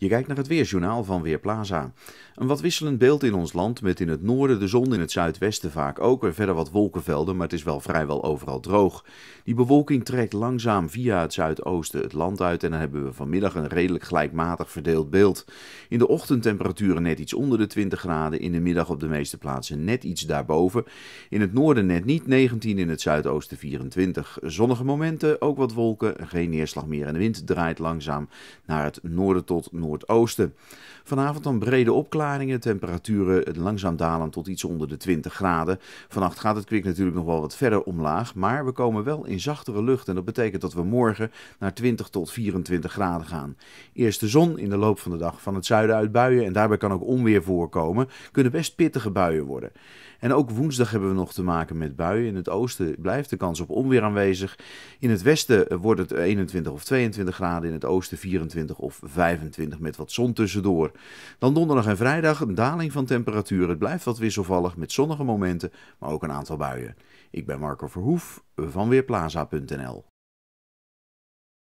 Je kijkt naar het weerjournaal van Weerplaza. Een wat wisselend beeld in ons land met in het noorden de zon, in het zuidwesten vaak ook en verder wat wolkenvelden, maar het is wel vrijwel overal droog. Die bewolking trekt langzaam via het zuidoosten het land uit en dan hebben we vanmiddag een redelijk gelijkmatig verdeeld beeld. In de ochtend temperaturen net iets onder de 20 graden, in de middag op de meeste plaatsen net iets daarboven. In het noorden net niet 19, in het zuidoosten 24. Zonnige momenten, ook wat wolken, geen neerslag meer en de wind draait langzaam naar het noorden tot noorden Vanavond dan brede opklaringen, temperaturen langzaam dalen tot iets onder de 20 graden. Vannacht gaat het kwik natuurlijk nog wel wat verder omlaag, maar we komen wel in zachtere lucht. En dat betekent dat we morgen naar 20 tot 24 graden gaan. Eerst de zon in de loop van de dag van het zuiden uit buien en daarbij kan ook onweer voorkomen. Kunnen best pittige buien worden. En ook woensdag hebben we nog te maken met buien. In het oosten blijft de kans op onweer aanwezig. In het westen wordt het 21 of 22 graden, in het oosten 24 of 25 met wat zon tussendoor. Dan donderdag en vrijdag een daling van temperatuur. Het blijft wat wisselvallig met zonnige momenten, maar ook een aantal buien. Ik ben Marco Verhoef van Weerplaza.nl.